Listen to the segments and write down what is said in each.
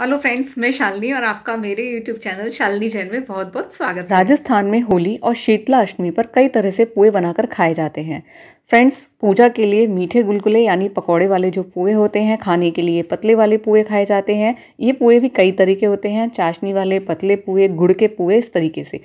Hello friends मैं शालनी और आपका मेरे यूट्यूब चैनल शालनी जैन में बहुत बहुत स्वागत है राजस्थान में होली और शीतला अष्टमी पर कई तरह से पोए बनाकर खाए जाते हैं फ्रेंड्स पूजा के लिए मीठे गुलगुले यानी पकौड़े वाले जो पोए होते हैं खाने के लिए पतले वाले पोए खाए जाते हैं ये पोए भी कई तरीके होते हैं चाशनी वाले पतले पोए गुड़ के पोए इस तरीके से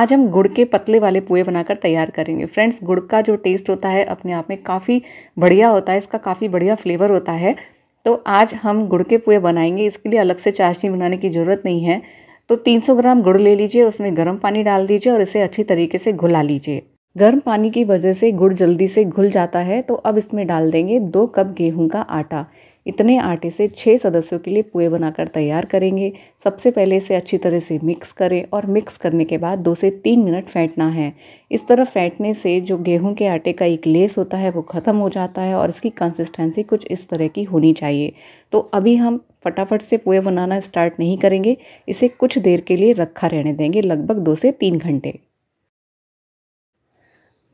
आज हम गुड़ के पतले वाले पोए बनाकर तैयार करेंगे फ्रेंड्स गुड़ का जो टेस्ट होता है अपने आप में काफ़ी बढ़िया होता है इसका काफ़ी बढ़िया फ्लेवर होता है तो आज हम गुड़ के पुए बनाएंगे इसके लिए अलग से चाशनी बनाने की ज़रूरत नहीं है तो 300 ग्राम गुड़ ले लीजिए उसमें गर्म पानी डाल दीजिए और इसे अच्छी तरीके से घुला लीजिए गर्म पानी की वजह से गुड़ जल्दी से घुल जाता है तो अब इसमें डाल देंगे दो कप गेहूं का आटा इतने आटे से छः सदस्यों के लिए पुए बनाकर तैयार करेंगे सबसे पहले इसे अच्छी तरह से मिक्स करें और मिक्स करने के बाद दो से तीन मिनट फेंटना है इस तरह फेंटने से जो गेहूं के आटे का एक लेस होता है वो ख़त्म हो जाता है और इसकी कंसिस्टेंसी कुछ इस तरह की होनी चाहिए तो अभी हम फटाफट से पुए बनाना स्टार्ट नहीं करेंगे इसे कुछ देर के लिए रखा रहने देंगे लगभग दो से तीन घंटे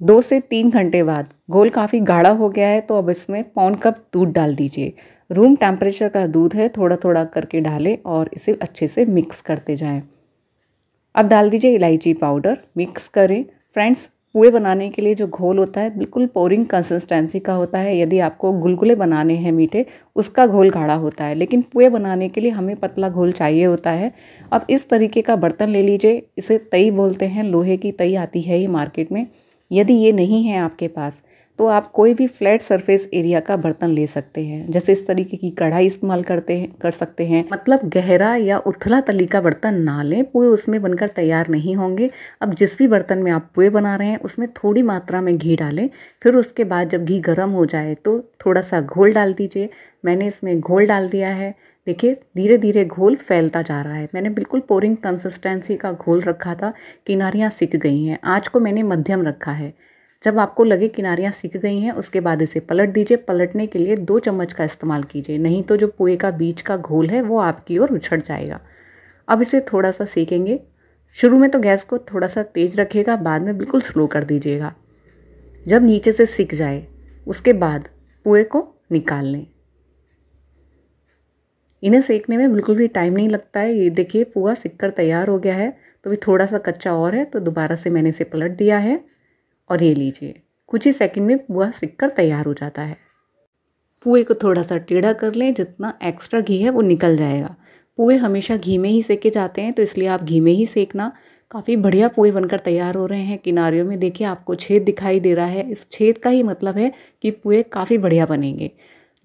दो से तीन घंटे बाद घोल काफ़ी गाढ़ा हो गया है तो अब इसमें पौन कप दूध डाल दीजिए रूम टेम्परेचर का दूध है थोड़ा थोड़ा करके डालें और इसे अच्छे से मिक्स करते जाएं। अब डाल दीजिए इलायची पाउडर मिक्स करें फ्रेंड्स पुए बनाने के लिए जो घोल होता है बिल्कुल पोरिंग कंसिस्टेंसी का होता है यदि आपको गुलगुले बनाने हैं मीठे उसका घोल गाढ़ा होता है लेकिन पुए बनाने के लिए हमें पतला घोल चाहिए होता है अब इस तरीके का बर्तन ले लीजिए इसे तई बोलते हैं लोहे की तई आती है ये मार्केट में यदि ये नहीं है आपके पास तो आप कोई भी फ्लैट सरफेस एरिया का बर्तन ले सकते हैं जैसे इस तरीके की कढ़ाई इस्तेमाल करते हैं कर सकते हैं मतलब गहरा या उथला तली का बर्तन ना लें पुए उसमें बनकर तैयार नहीं होंगे अब जिस भी बर्तन में आप पुए बना रहे हैं उसमें थोड़ी मात्रा में घी डालें फिर उसके बाद जब घी गर्म हो जाए तो थोड़ा सा घोल डाल दीजिए मैंने इसमें घोल डाल दिया है देखिए धीरे धीरे घोल फैलता जा रहा है मैंने बिल्कुल पोरिंग कंसिस्टेंसी का घोल रखा था किनारियाँ सीख गई हैं आँच को मैंने मध्यम रखा है जब आपको लगे किनारियाँ सीख गई हैं उसके बाद इसे पलट दीजिए पलटने के लिए दो चम्मच का इस्तेमाल कीजिए नहीं तो जो पोए का बीज का घोल है वो आपकी ओर उछड़ जाएगा अब इसे थोड़ा सा सीखेंगे शुरू में तो गैस को थोड़ा सा तेज़ रखिएगा बाद में बिल्कुल स्लो कर दीजिएगा जब नीचे से सीख जाए उसके बाद पोए को निकाल लें इन्हें सेकने में बिल्कुल भी टाइम नहीं लगता है ये देखिए पूरा कर तैयार हो गया है तो भी थोड़ा सा कच्चा और है तो दोबारा से मैंने इसे पलट दिया है और ये लीजिए कुछ ही सेकंड में पूरा कर तैयार हो जाता है पुए को थोड़ा सा टेढ़ा कर लें जितना एक्स्ट्रा घी है वो निकल जाएगा पुए हमेशा घी में ही सेके जाते हैं तो इसलिए आप घी में ही सेकना काफ़ी बढ़िया पुए बनकर तैयार हो रहे हैं किनारियों में देखिए आपको छेद दिखाई दे रहा है इस छेद का ही मतलब है कि पुए काफ़ी बढ़िया बनेंगे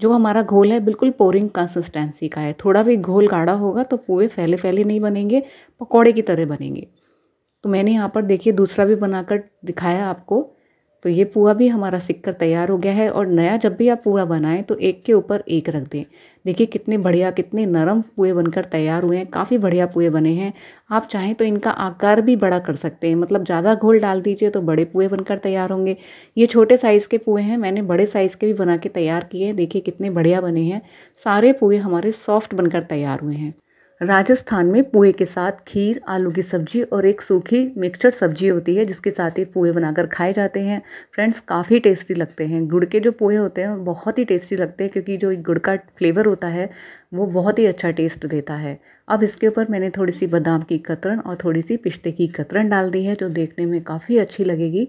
जो हमारा घोल है बिल्कुल पोरिंग कंसिस्टेंसी का है थोड़ा भी घोल गाढ़ा होगा तो पोए फैले फैले नहीं बनेंगे पकौड़े की तरह बनेंगे तो मैंने यहाँ पर देखिए दूसरा भी बनाकर दिखाया आपको तो ये पुआ भी हमारा कर तैयार हो गया है और नया जब भी आप पुआ बनाएं तो एक के ऊपर एक रख दें देखिए कितने बढ़िया कितने नरम पुए बनकर तैयार हुए हैं काफ़ी बढ़िया पुए बने हैं आप चाहें तो इनका आकार भी बड़ा कर सकते हैं मतलब ज़्यादा घोल डाल दीजिए तो बड़े पुए बनकर तैयार होंगे ये छोटे साइज़ के पुए हैं मैंने बड़े साइज़ के भी बना के तैयार किए देखिए कितने बढ़िया बने हैं सारे पुए हमारे सॉफ्ट बनकर तैयार हुए हैं राजस्थान में पुए के साथ खीर आलू की सब्जी और एक सूखी मिक्सचर सब्जी होती है जिसके साथ ही पुए बनाकर खाए जाते हैं फ्रेंड्स काफ़ी टेस्टी लगते हैं गुड़ के जो पुए होते हैं बहुत ही टेस्टी लगते हैं क्योंकि जो गुड़ का फ्लेवर होता है वो बहुत ही अच्छा टेस्ट देता है अब इसके ऊपर मैंने थोड़ी सी बादाम की कतरन और थोड़ी सी पिश्ते की कतरन डाल दी है जो देखने में काफ़ी अच्छी लगेगी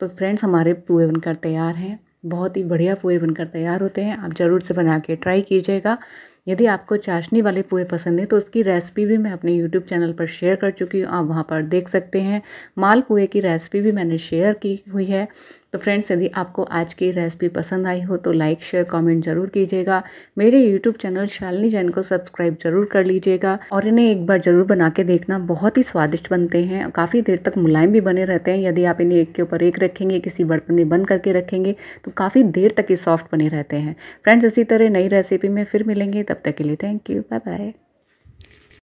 तो फ्रेंड्स हमारे पुए बनकर तैयार हैं बहुत ही बढ़िया पुए बनकर तैयार होते हैं आप ज़रूर से बना के ट्राई कीजिएगा यदि आपको चाशनी वाले पुए पसंद हैं तो उसकी रेसिपी भी मैं अपने यूट्यूब चैनल पर शेयर कर चुकी हूँ आप वहाँ पर देख सकते हैं मालपुए की रेसिपी भी मैंने शेयर की हुई है तो फ्रेंड्स यदि आपको आज की रेसिपी पसंद आई हो तो लाइक शेयर कमेंट जरूर कीजिएगा मेरे यूट्यूब चैनल शालिनी जैन को सब्सक्राइब जरूर कर लीजिएगा और इन्हें एक बार जरूर बना के देखना बहुत ही स्वादिष्ट बनते हैं और काफ़ी देर तक मुलायम भी बने रहते हैं यदि आप इन्हें एक के ऊपर एक रखेंगे किसी बर्तन में बंद करके रखेंगे तो काफ़ी देर तक ये सॉफ्ट बने रहते हैं फ्रेंड्स इसी तरह नई रेसिपी में फिर मिलेंगे तब तक के लिए थैंक यू बाय बाय